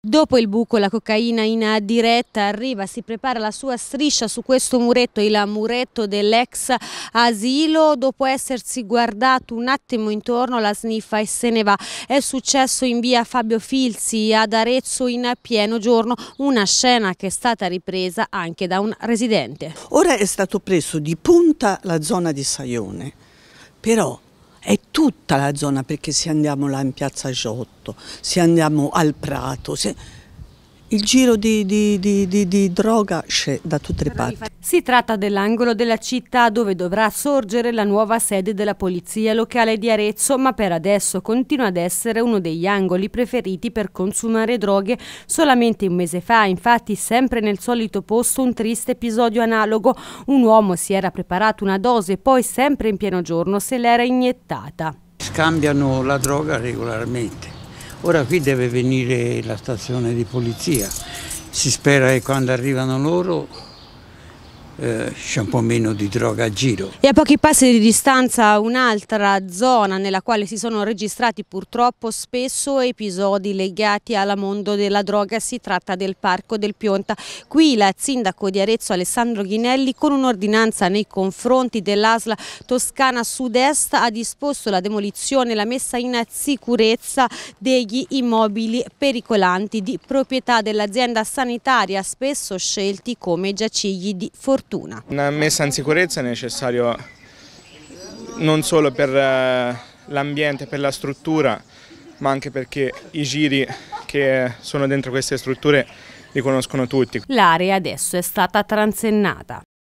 Dopo il buco la cocaina in diretta arriva, si prepara la sua striscia su questo muretto, il muretto dell'ex asilo, dopo essersi guardato un attimo intorno la sniffa e se ne va. È successo in via Fabio Filzi ad Arezzo in pieno giorno, una scena che è stata ripresa anche da un residente. Ora è stato preso di punta la zona di Saione, però tutta la zona perché se andiamo là in piazza Giotto, se andiamo al Prato, se il giro di, di, di, di droga c'è da tutte le parti. Si tratta dell'angolo della città dove dovrà sorgere la nuova sede della polizia locale di Arezzo, ma per adesso continua ad essere uno degli angoli preferiti per consumare droghe. Solamente un mese fa, infatti, sempre nel solito posto, un triste episodio analogo. Un uomo si era preparato una dose e poi, sempre in pieno giorno, se l'era iniettata. Scambiano la droga regolarmente Ora qui deve venire la stazione di polizia. Si spera che quando arrivano loro eh, c'è un po' meno di droga a giro. E a pochi passi di distanza un'altra zona nella quale si sono registrati purtroppo spesso episodi legati al mondo della droga, si tratta del Parco del Pionta. Qui il sindaco di Arezzo Alessandro Ghinelli con un'ordinanza nei confronti dell'ASLA Toscana Sud-Est ha disposto la demolizione e la messa in sicurezza degli immobili pericolanti di proprietà dell'azienda sanitaria spesso scelti come giacigli di fortuna fortuna. Una messa in sicurezza è necessaria non solo per eh, l'ambiente, per la struttura, ma anche perché i giri che sono dentro queste strutture li conoscono tutti. L'area adesso è stata transennata.